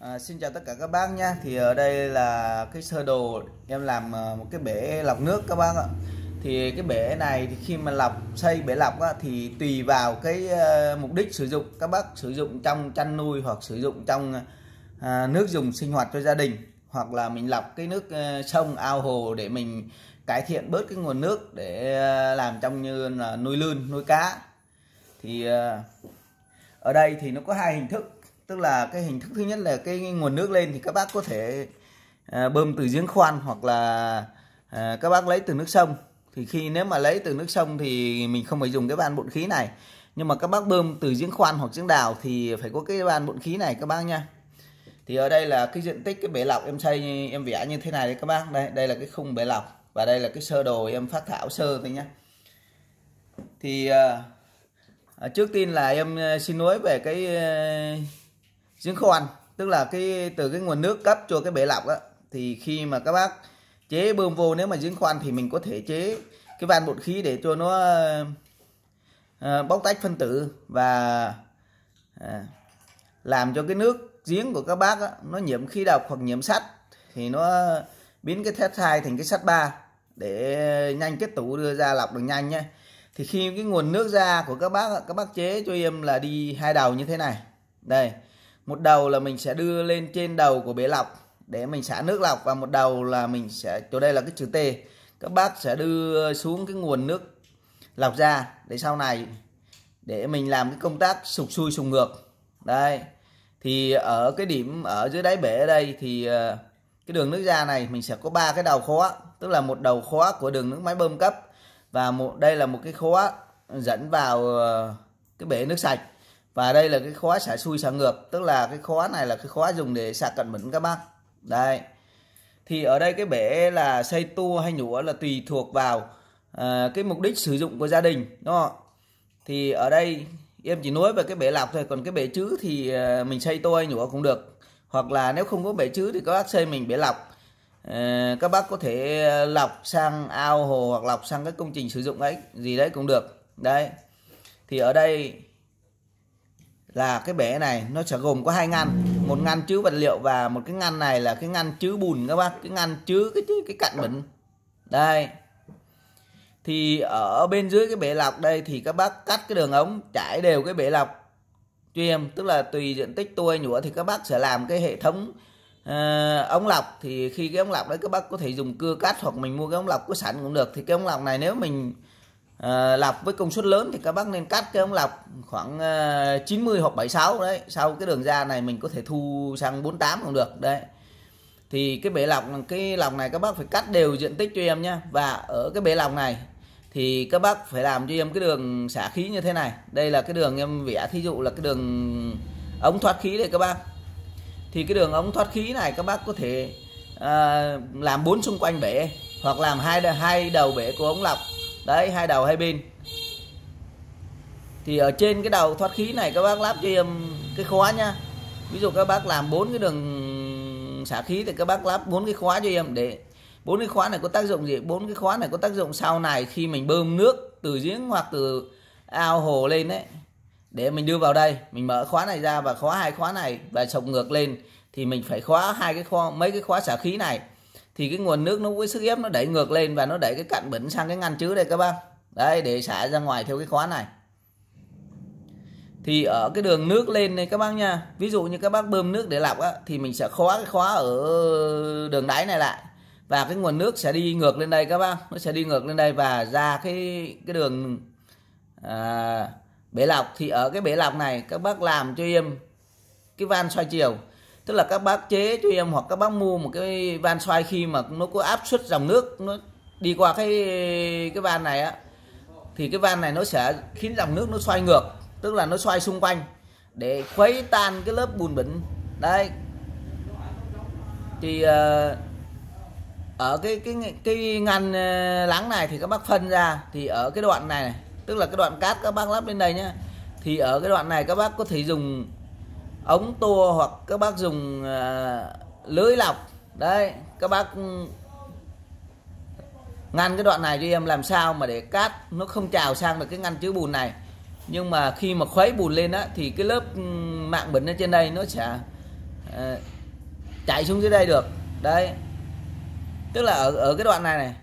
À, xin chào tất cả các bác nha thì ở đây là cái sơ đồ em làm ờ, một cái bể lọc nước các bác ạ thì cái bể này thì khi mà lọc xây bể lọc á, thì tùy vào cái ờ, mục đích sử dụng các bác sử dụng trong chăn nuôi hoặc sử dụng trong uh, nước dùng sinh hoạt cho gia đình hoặc là mình lọc cái nước sông ao hồ để mình cải thiện bớt cái nguồn nước để làm trong như là nuôi lươn nuôi cá thì uh, ở đây thì nó có hai hình thức tức là cái hình thức thứ nhất là cái nguồn nước lên thì các bác có thể à, bơm từ giếng khoan hoặc là à, các bác lấy từ nước sông thì khi nếu mà lấy từ nước sông thì mình không phải dùng cái van bộn khí này nhưng mà các bác bơm từ giếng khoan hoặc giếng đào thì phải có cái van bộn khí này các bác nha thì ở đây là cái diện tích cái bể lọc em xây em vẽ như thế này đấy các bác đây đây là cái khung bể lọc và đây là cái sơ đồ em phát thảo sơ thôi nhá thì à, à trước tiên là em xin nói về cái giếng khoan tức là cái từ cái nguồn nước cấp cho cái bể lọc á thì khi mà các bác chế bơm vô nếu mà giếng khoan thì mình có thể chế cái van bột khí để cho nó ờ, bóc tách phân tử và ờ, làm cho cái nước giếng của các bác á, nó nhiễm khí độc hoặc nhiễm sắt thì nó biến cái thép 2 thành cái sắt ba để nhanh kết tủ đưa ra lọc được nhanh nhé thì khi cái nguồn nước ra của các bác các bác chế cho em là đi hai đầu như thế này đây một đầu là mình sẽ đưa lên trên đầu của bể lọc để mình xả nước lọc và một đầu là mình sẽ chỗ đây là cái chữ T các bác sẽ đưa xuống cái nguồn nước lọc ra để sau này để mình làm cái công tác sục xuôi sụp ngược đây thì ở cái điểm ở dưới đáy bể ở đây thì ờ, cái đường nước ra này mình sẽ có ba cái đầu khóa tức là một đầu khóa của đường nước máy bơm cấp và một đây là một cái khóa dẫn vào ờ, cái bể nước sạch và đây là cái khóa xả xuôi xả ngược tức là cái khóa này là cái khóa dùng để xả cận bẩn các bác đây thì ở đây cái bể là xây tua hay nhũa là tùy thuộc vào à, cái mục đích sử dụng của gia đình đúng không thì ở đây em chỉ nói về cái bể lọc thôi còn cái bể chữ thì à, mình xây tua hay nhũa cũng được hoặc là nếu không có bể chữ thì các bác xây mình bể lọc à, các bác có thể lọc sang ao hồ hoặc lọc sang các công trình sử dụng ấy gì đấy cũng được đấy thì ở đây là cái bể này nó sẽ gồm có hai ngăn một ngăn chứa vật liệu và một cái ngăn này là cái ngăn chứa bùn các bác cái ngăn chứa cái cái cặn bẩn đây thì ở bên dưới cái bể lọc đây thì các bác cắt cái đường ống trải đều cái bể lọc cho em tức là tùy diện tích tôi nhũa thì các bác sẽ làm cái hệ thống uh, ống lọc thì khi cái ống lọc đấy các bác có thể dùng cưa cắt hoặc mình mua cái ống lọc có sẵn cũng được thì cái ống lọc này nếu mình Ờ, lọc với công suất lớn thì các bác nên cắt cái ống lọc khoảng à, ờ, 90 hoặc 76 đấy sau cái đường ra này mình có thể thu sang 48 cũng được đấy thì cái bể lọc cái lọc này các bác phải cắt đều diện tích cho em nhé và ở cái bể lọc này thì các bác phải làm cho em cái đường xả khí như thế này đây là cái đường em vẽ thí dụ là cái đường ống thoát khí đây các bác thì cái đường ống thoát khí này các bác có thể à, làm bốn xung quanh bể hoặc làm hai hai đầu bể của ống lọc đấy hai đầu hai pin thì ở trên cái đầu thoát khí này các bác lắp cho em um, cái khóa nha ví dụ các bác làm bốn cái đường xả khí thì các bác lắp bốn cái khóa cho em để bốn cái khóa này có tác dụng gì bốn cái khóa này có tác dụng sau này khi mình bơm nước từ giếng hoặc từ ao hồ lên đấy để mình đưa vào đây mình mở khóa này ra và khóa hai khóa này và sọc ngược lên thì mình phải khóa hai cái khóa mấy cái khóa xả khí này thì cái nguồn nước nó với sức ép nó đẩy ngược lên và nó đẩy cái cặn bẩn sang cái ngăn chứa đây các bác đấy để xả ra ngoài theo cái khóa này thì ở cái đường nước lên này các bác nha ví dụ như các bác bơm nước để lọc á, thì mình sẽ khóa cái khóa ở đường đáy này lại và cái nguồn nước sẽ đi ngược lên đây các bác nó sẽ đi ngược lên đây và ra cái cái đường à, bể lọc thì ở cái bể lọc này các bác làm cho em cái van xoay chiều tức là các bác chế cho em hoặc các bác mua một cái van xoay khi mà nó có áp suất dòng nước nó đi qua cái cái van này á thì cái van này nó sẽ khiến dòng nước nó xoay ngược tức là nó xoay xung quanh để khuấy tan cái lớp bùn bẩn đấy thì ờ, ở cái cái cái ngăn ờ, lắng này thì các bác phân ra thì ở cái đoạn này, này tức là cái đoạn cát các bác lắp lên đây nhá thì ở cái đoạn này các bác có thể dùng ống tua hoặc các bác dùng à, lưới lọc đấy các bác ngăn cái đoạn này cho em làm sao mà để cát nó không trào sang được cái ngăn chứa bùn này nhưng mà khi mà khuấy bùn lên á thì cái lớp ừ, mạng bẩn ở trên đây nó sẽ à, chạy xuống dưới đây được đấy tức là ở ở cái đoạn này này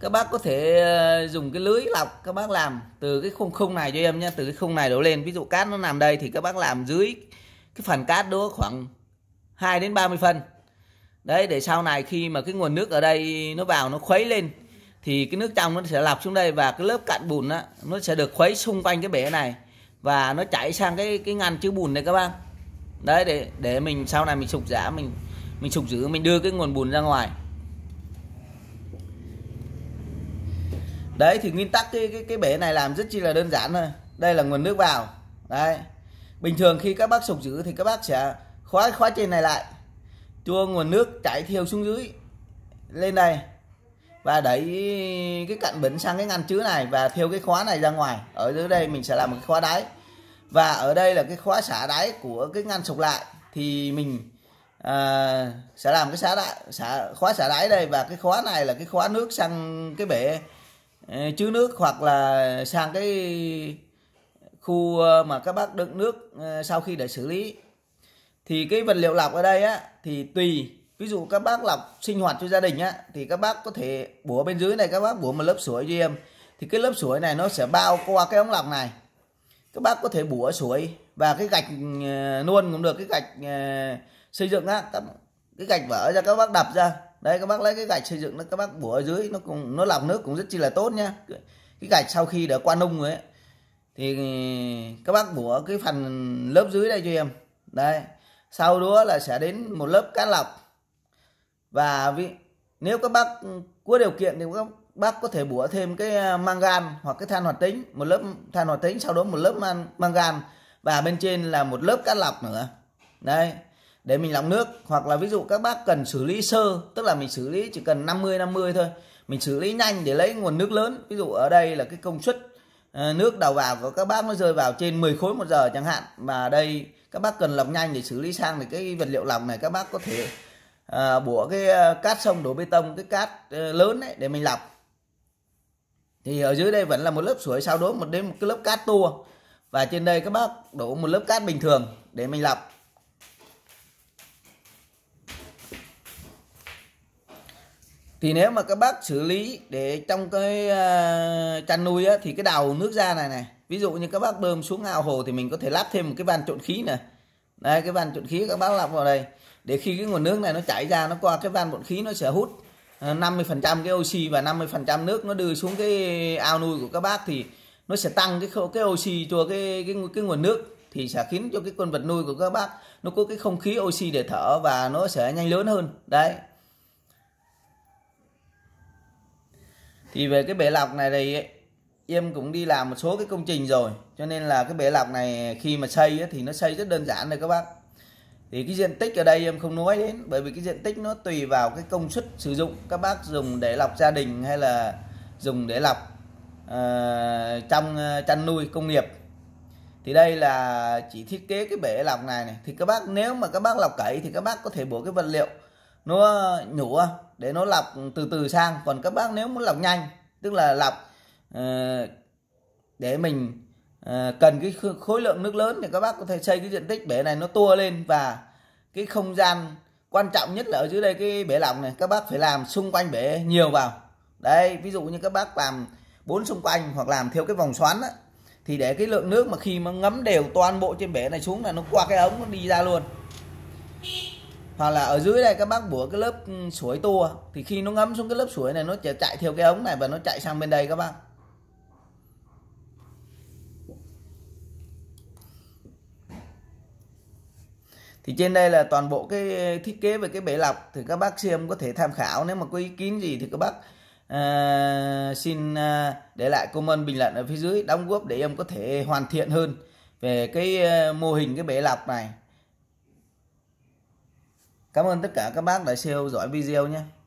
các bác có thể à, dùng cái lưới lọc các bác làm từ cái khung khung này cho em nhé từ cái khung này đổ lên ví dụ cát nó nằm đây thì các bác làm dưới cái phần cát đó khoảng 2 đến 30 phân đấy để sau này khi mà cái nguồn nước ở đây nó vào nó khuấy lên thì cái nước trong nó sẽ lọc xuống đây và cái lớp cạn bùn đó, nó sẽ được khuấy xung quanh cái bể này và nó chảy sang cái cái ngăn chứa bùn này các bác đấy để để mình sau này mình sục giả mình mình sục giữ mình đưa cái nguồn bùn ra ngoài đấy thì nguyên tắc cái cái, cái bể này làm rất chi là đơn giản thôi đây là nguồn nước vào đấy bình thường khi các bác sục giữ thì các bác sẽ khóa khóa trên này lại cho nguồn nước chảy theo xuống dưới lên đây và đẩy cái cạnh bẩn sang cái ngăn chứa này và theo cái khóa này ra ngoài ở dưới đây mình sẽ làm một cái khóa đáy và ở đây là cái khóa xả đáy của cái ngăn sục lại thì mình à, sẽ làm cái xả đáy xả khóa xả đáy đây và cái khóa này là cái khóa nước sang cái bể à, chứa nước hoặc là sang cái khu ờ, mà các bác đựng nước ờ, sau khi để xử lý thì cái vật liệu lọc ở đây á thì tùy ví dụ các bác lọc sinh hoạt cho gia đình á thì các bác có thể bủa bên dưới này các bác bủa một lớp sủi cho em thì cái lớp sủi này nó sẽ bao qua cái ống lọc này các bác có thể bủa sủi và cái gạch luôn ờ, cũng được cái gạch xây dựng á cái gạch vỡ ra các bác đập ra đấy các bác lấy cái gạch xây dựng nó các bác bủa ở dưới nó cũng nó lọc nước cũng rất chi là tốt nhá cái gạch sau khi đã qua nung rồi ấy thì ừ, các bác bủa cái phần lớp dưới đây cho em đây sau đó là sẽ đến một lớp cát lọc và vì, nếu các bác có điều kiện thì các bác có thể bủa thêm cái ờ, mangan hoặc cái than hoạt tính một lớp than hoạt tính sau đó một lớp man, mangan và bên trên là một lớp cát lọc nữa đây để mình lọc nước hoặc là ví dụ các bác cần xử lý sơ tức là mình xử lý chỉ cần 50 50 thôi mình xử lý nhanh để lấy nguồn nước lớn ví dụ ở đây là cái công suất Ờ, nước đầu vào của các bác nó rơi vào trên 10 khối một giờ chẳng hạn và đây các bác cần lọc nhanh để xử lý sang thì cái vật liệu lọc này các bác có thể à, bủa cái ờ, cát sông đổ bê tông cái cát lớn đấy để mình lọc thì ở dưới đây vẫn là một lớp sủi sau đó một đến một cái lớp cát tua và trên đây các bác đổ một lớp cát bình thường để mình lọc thì nếu mà các bác xử lý để trong cái uh, chăn nuôi á, thì cái đầu nước ra này này ví dụ như các bác bơm xuống ao hồ thì mình có thể lắp thêm một cái van trộn khí này đây cái van trộn khí các bác lắp vào đây để khi cái nguồn nước này nó chảy ra nó qua cái van trộn khí nó sẽ hút 50% ờ, cái oxy và 50% nước nó đưa xuống cái ao nuôi của các bác thì nó sẽ tăng cái cái oxy cho cái cái cái nguồn nước thì sẽ khiến cho cái con vật nuôi của các bác nó có cái không khí oxy để thở và nó sẽ nhanh lớn hơn đấy thì về cái bể lọc này thì em cũng đi làm một số cái công trình rồi cho nên là cái bể lọc này khi mà xây thì nó xây rất đơn giản rồi các bác thì cái diện tích ở đây em không nói đến bởi vì cái diện tích nó tùy vào cái công suất sử dụng các bác dùng để lọc gia đình hay là dùng để lọc uh, trong ờ, chăn nuôi công nghiệp thì đây là chỉ thiết kế cái bể lọc này này thì các bác nếu mà các bác lọc cẩy thì các bác có thể bổ cái vật liệu nó nhũ để nó lọc từ từ sang còn các bác nếu muốn lọc nhanh tức là lọc ờ, để mình ờ, cần cái khối lượng nước lớn thì các bác có thể xây cái diện tích bể này nó tua lên và cái không gian quan trọng nhất là ở dưới đây cái bể lọc này các bác phải làm xung quanh bể nhiều vào đây ví dụ như các bác làm bốn xung quanh hoặc làm theo cái vòng xoắn á, thì để cái lượng nước mà khi mà ngấm đều toàn bộ trên bể này xuống là nó qua cái ống nó đi ra luôn hoặc là ở dưới đây các bác bủa cái lớp ừ, suối tua thì khi nó ngấm xuống cái lớp suối này nó chạy theo cái ống này và nó chạy sang bên đây các bác thì trên đây là toàn bộ cái thiết kế về cái bể lọc thì các bác xem có thể tham khảo nếu mà có ý kiến gì thì các bác uh, xin uh, để lại comment bình luận ở phía dưới đóng góp để em có thể hoàn thiện hơn về cái uh, mô hình cái bể lọc này Cảm ơn tất cả các bác đã theo dõi video nhé.